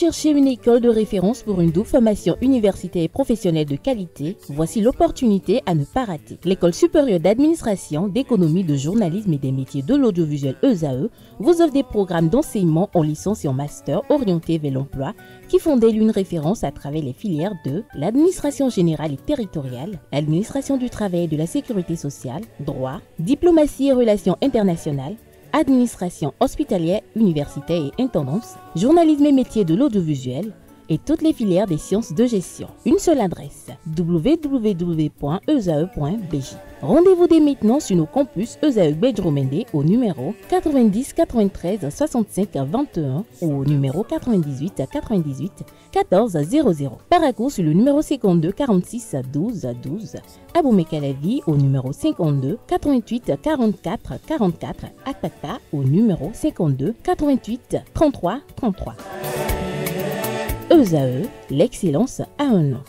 Cherchez une école de référence pour une double formation universitaire et professionnelle de qualité, voici l'opportunité à ne pas rater. L'école supérieure d'administration, d'économie, de journalisme et des métiers de l'audiovisuel ESAE e vous offre des programmes d'enseignement en licence et en master orientés vers l'emploi qui font d'elle une référence à travers les filières de l'administration générale et territoriale, l'administration du travail et de la sécurité sociale, droit, diplomatie et relations internationales, administration hospitalière, université et intendance, journalisme et métiers de l'audiovisuel, et toutes les filières des sciences de gestion. Une seule adresse, www.eae.bj. Rendez-vous dès maintenant sur nos campus ESAE au numéro 90 93 65 21 ou au numéro 98 98 14 00. Paracours sur le numéro 52 46 12 12. Mekalavi au numéro 52 88 44 44. au numéro 52 88 33 33 eux à eux, l'excellence a un nom.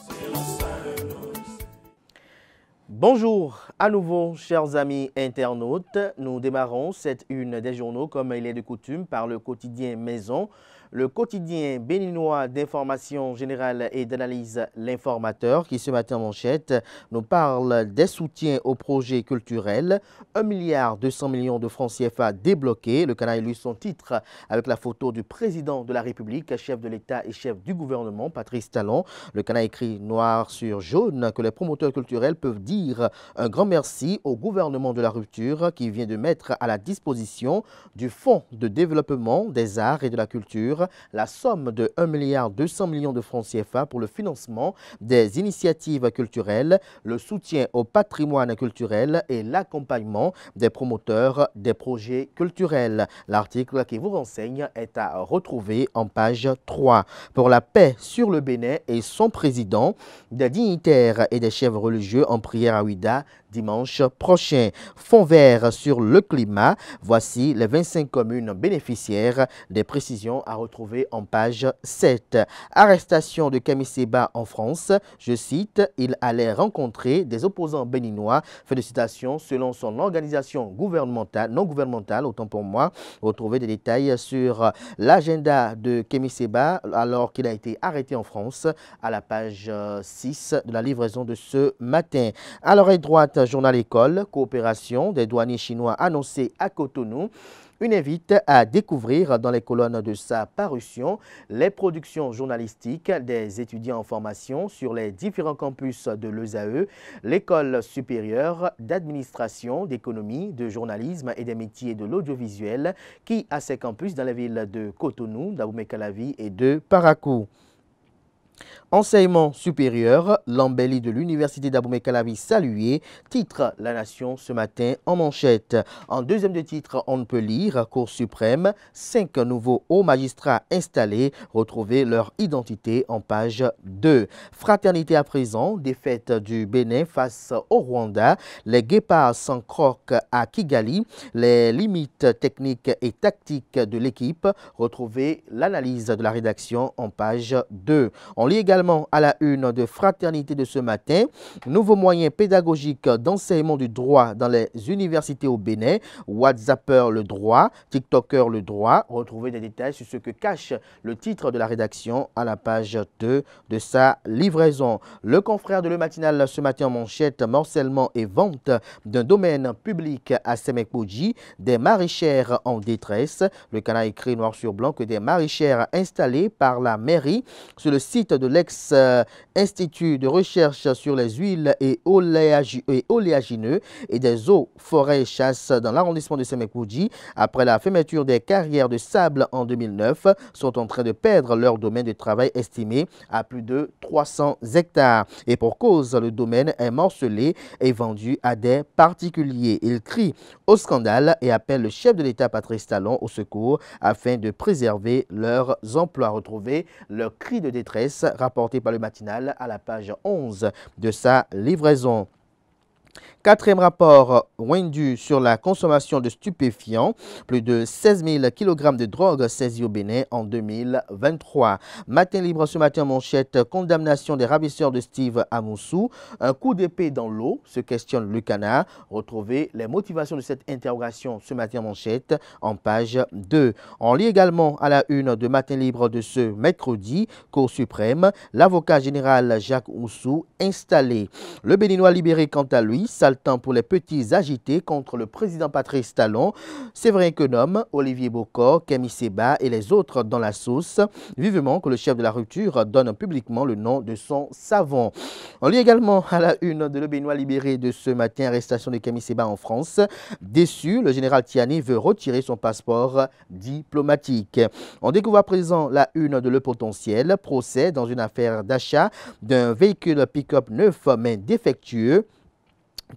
Bonjour à nouveau, chers amis internautes. Nous démarrons cette une des journaux, comme il est de coutume, par le quotidien Maison le quotidien béninois d'information générale et d'analyse L'informateur, qui ce matin en manchette nous parle des soutiens aux projets culturels. 1,2 milliard millions de francs CFA débloqués. Le canal lu son titre avec la photo du président de la République, chef de l'État et chef du gouvernement, Patrice Talon. Le canal écrit noir sur jaune que les promoteurs culturels peuvent dire un grand merci au gouvernement de la rupture qui vient de mettre à la disposition du Fonds de développement des arts et de la culture la somme de 1,2 milliard de francs CFA pour le financement des initiatives culturelles, le soutien au patrimoine culturel et l'accompagnement des promoteurs des projets culturels. L'article qui vous renseigne est à retrouver en page 3. Pour la paix sur le Bénin et son président, des dignitaires et des chefs religieux en prière à Ouida dimanche prochain. Fonds vert sur le climat. Voici les 25 communes bénéficiaires des précisions à retrouver en page 7. Arrestation de Séba en France. Je cite, il allait rencontrer des opposants béninois. Félicitations selon son organisation gouvernementale, non gouvernementale, autant pour moi. Retrouvez des détails sur l'agenda de Seba alors qu'il a été arrêté en France à la page 6 de la livraison de ce matin. À l'oreille droite, journal École, coopération des douaniers chinois annoncée à Cotonou, une invite à découvrir dans les colonnes de sa parution les productions journalistiques des étudiants en formation sur les différents campus de l'ESAE, l'école supérieure d'administration, d'économie, de journalisme et des métiers de l'audiovisuel qui a ses campus dans les villes de Cotonou, d'Aoumekalavi et de Parakou. Enseignement supérieur, l'embellie de l'université d'Abomey-Calavi saluée, titre La Nation ce matin en manchette. En deuxième de titre, on ne peut lire Cour suprême, cinq nouveaux hauts magistrats installés, retrouver leur identité en page 2. Fraternité à présent, défaite du Bénin face au Rwanda, les guépards s'encroquent à Kigali, les limites techniques et tactiques de l'équipe, retrouver l'analyse de la rédaction en page 2 également à la une de Fraternité de ce matin, nouveaux moyens pédagogiques d'enseignement du droit dans les universités au Bénin, WhatsApper le droit, TikToker le droit. Retrouvez des détails sur ce que cache le titre de la rédaction à la page 2 de sa livraison. Le confrère de Le Matinal ce matin en manchette, morcellement et vente d'un domaine public à Semekpoudji, des maraîchères en détresse. Le canal écrit noir sur blanc que des maraîchères installées par la mairie sur le site de l'ex-institut de recherche sur les huiles et, oléagineux et des eaux, forêts et chasses dans l'arrondissement de Semekouji, après la fermeture des carrières de sable en 2009, sont en train de perdre leur domaine de travail estimé à plus de 300 hectares. Et pour cause, le domaine est morcelé et vendu à des particuliers. Ils crient au scandale et appellent le chef de l'État, Patrice Talon, au secours afin de préserver leurs emplois. Retrouver leur cri de détresse rapporté par le matinal à la page 11 de sa livraison. Quatrième rapport Wendu sur la consommation de stupéfiants, plus de 16 000 kg de drogue saisie au Bénin en 2023. Matin libre ce matin, manchette, condamnation des ravisseurs de Steve Amoussou, un coup d'épée dans l'eau, se questionne Lucana. Retrouvez les motivations de cette interrogation ce matin, manchette, en page 2. On lit également à la une de Matin libre de ce mercredi, Cour suprême, l'avocat général Jacques Oussou installé. Le Béninois libéré quant à lui, Temps pour les petits agités contre le président Patrice Talon. que nomme Olivier Bocor, Camille Seba et les autres dans la sauce. Vivement que le chef de la rupture donne publiquement le nom de son savon. On lit également à la une de Le Benoît libéré de ce matin, arrestation de Camille Seba en France. Déçu, le général Tiani veut retirer son passeport diplomatique. On découvre à présent la une de Le Potentiel, procès dans une affaire d'achat d'un véhicule pick-up neuf mais défectueux.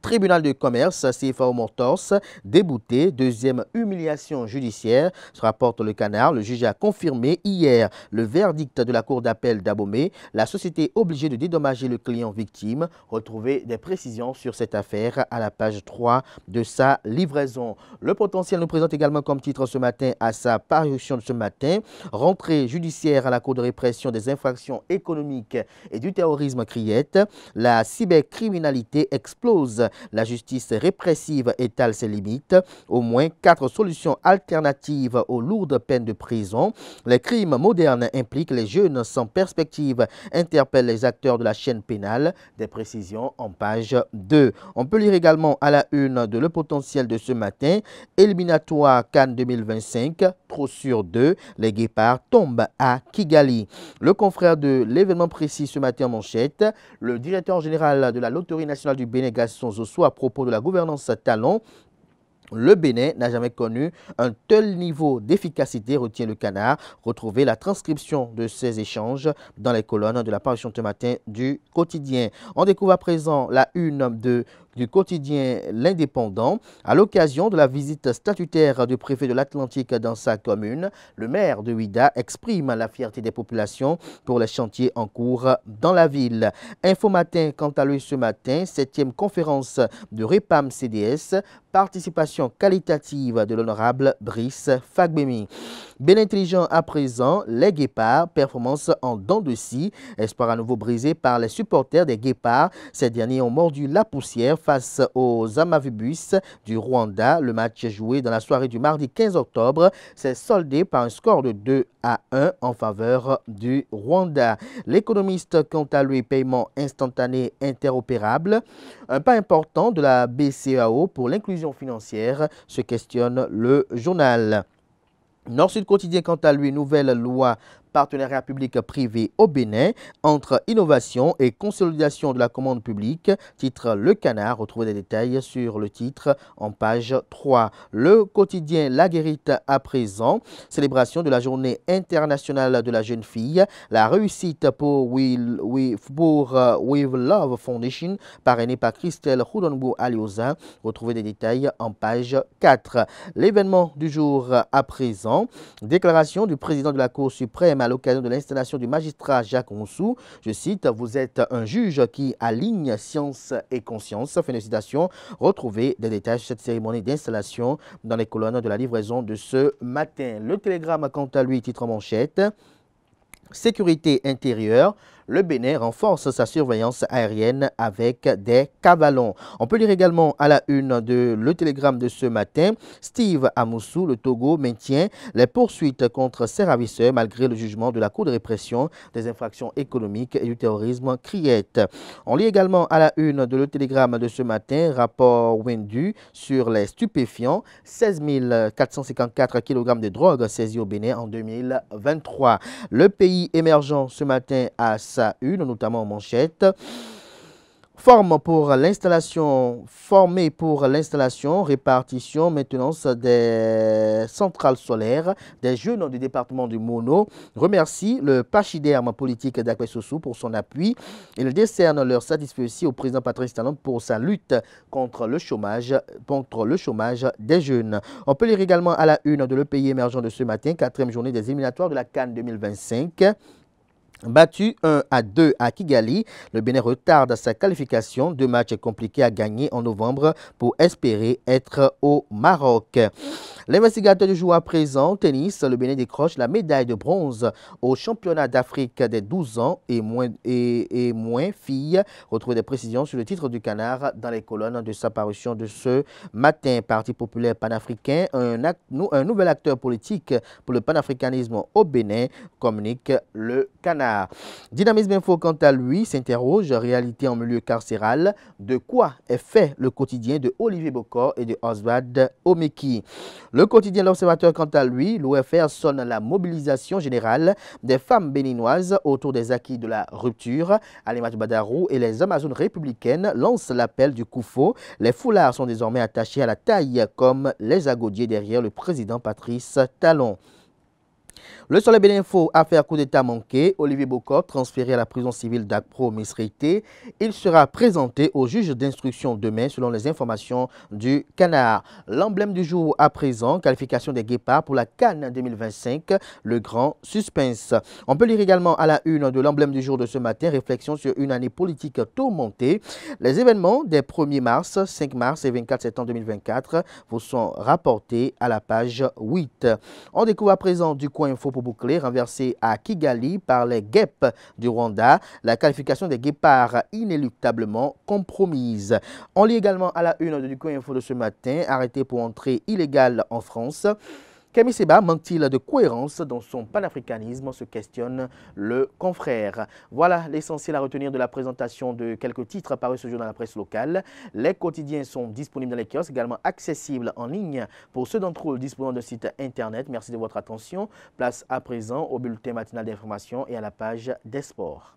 Tribunal de commerce, CFAO Mortos, débouté, deuxième humiliation judiciaire, se rapporte le canard. Le juge a confirmé hier le verdict de la cour d'appel d'abomé. La société obligée de dédommager le client victime. Retrouvez des précisions sur cette affaire à la page 3 de sa livraison. Le potentiel nous présente également comme titre ce matin à sa parution de ce matin. Rentrée judiciaire à la cour de répression des infractions économiques et du terrorisme criette. La cybercriminalité explose la justice répressive étale ses limites. Au moins quatre solutions alternatives aux lourdes peines de prison. Les crimes modernes impliquent les jeunes sans perspective, interpellent les acteurs de la chaîne pénale. Des précisions en page 2. On peut lire également à la une de le potentiel de ce matin. Éliminatoire Cannes 2025, trop sur deux, les guépards tombent à Kigali. Le confrère de l'événement précis ce matin en manchette, le directeur général de la Loterie nationale du Bénin, sont à propos de la gouvernance Talon. Le Bénin n'a jamais connu un tel niveau d'efficacité, retient le canard. Retrouvez la transcription de ces échanges dans les colonnes de la parution ce matin du quotidien. On découvre à présent la une de du quotidien L'Indépendant. À l'occasion de la visite statutaire du préfet de l'Atlantique dans sa commune, le maire de Ouida exprime la fierté des populations pour les chantiers en cours dans la ville. Info Matin, quant à lui ce matin, 7e conférence de REPAM CDS, participation qualitative de l'honorable Brice Fagbemi. Bien à présent, les Guépards, performance en dents de scie, espoir à nouveau brisé par les supporters des Guépards. Ces derniers ont mordu la poussière face aux Amavibus du Rwanda. Le match joué dans la soirée du mardi 15 octobre s'est soldé par un score de 2 à 1 en faveur du Rwanda. L'économiste, quant à lui, paiement instantané interopérable. Un pas important de la BCAO pour l'inclusion financière, se questionne le journal. Nord-Sud Quotidien, quant à lui, nouvelle loi partenariat public-privé au Bénin entre innovation et consolidation de la commande publique, titre Le Canard. Retrouvez des détails sur le titre en page 3. Le quotidien La Guérite à présent, célébration de la journée internationale de la jeune fille, la réussite pour Will, euh, Love Foundation, parrainée par Christelle Houdonbou Aliosa. Retrouvez des détails en page 4. L'événement du jour à présent, déclaration du président de la Cour suprême à l'occasion de l'installation du magistrat Jacques Roussou. Je cite, vous êtes un juge qui aligne science et conscience. Félicitations, de citation. Retrouvez des détails de cette cérémonie d'installation dans les colonnes de la livraison de ce matin. Le télégramme, quant à lui, titre manchette. Sécurité intérieure, le Bénin renforce sa surveillance aérienne avec des cavalons. On peut lire également à la une de le télégramme de ce matin. Steve Amoussou, le Togo, maintient les poursuites contre ses ravisseurs malgré le jugement de la Cour de répression des infractions économiques et du terrorisme, Criette. On lit également à la une de le télégramme de ce matin, rapport Wendu sur les stupéfiants, 16 454 kg de drogue saisie au Bénin en 2023. Le pays émergent ce matin à sa une, notamment en manchette. Forme pour l'installation, formée pour l'installation, répartition, maintenance des centrales solaires des jeunes du département du Mono remercie le pachyderme politique d'Aquessosou pour son appui. Il décerne leur satisfaction au président Patrice Talon pour sa lutte contre le chômage, contre le chômage des jeunes. On peut lire également à la une de le pays émergent de ce matin, quatrième journée des éliminatoires de la Cannes 2025. Battu 1 à 2 à Kigali, le Bénin retarde sa qualification. Deux matchs compliqués à gagner en novembre pour espérer être au Maroc. L'investigateur du jour à présent, tennis, le Bénin décroche la médaille de bronze au championnat d'Afrique des 12 ans et moins, et, moins filles. Retrouvez des précisions sur le titre du canard dans les colonnes de sa parution de ce matin. Parti populaire panafricain, un, un nouvel acteur politique pour le panafricanisme au Bénin, communique le canard. Dynamisme Info, quant à lui, s'interroge réalité en milieu carcéral. De quoi est fait le quotidien de Olivier Bocor et de Oswald Omeki Le quotidien L'Observateur, quant à lui, l'OFR sonne la mobilisation générale des femmes béninoises autour des acquis de la rupture. match Badarou et les Amazones républicaines lancent l'appel du Koufo. Les foulards sont désormais attachés à la taille, comme les agodiers derrière le président Patrice Talon. Le soleil Béninfo affaire coup d'état manqué. Olivier Bocop, transféré à la prison civile d'Akpro, Misrité, il sera présenté au juge d'instruction demain selon les informations du Canard. L'emblème du jour à présent, qualification des guépards pour la Cannes 2025, le grand suspense. On peut lire également à la une de l'emblème du jour de ce matin, réflexion sur une année politique tourmentée. Les événements des 1er mars, 5 mars et 24 septembre 2024 vous sont rapportés à la page 8. On découvre à présent du coin info pour boucler, renversé à Kigali par les guêpes du Rwanda. La qualification des guépards inéluctablement compromise. On lit également à la une du coin Info de ce matin, arrêté pour entrée illégale en France. Camille Seba manque-t-il de cohérence dans son panafricanisme se questionne le confrère. Voilà l'essentiel à retenir de la présentation de quelques titres apparus ce jour dans la presse locale. Les quotidiens sont disponibles dans les kiosques, également accessibles en ligne pour ceux d'entre eux disposant de site internet. Merci de votre attention. Place à présent au bulletin matinal d'information et à la page des sports.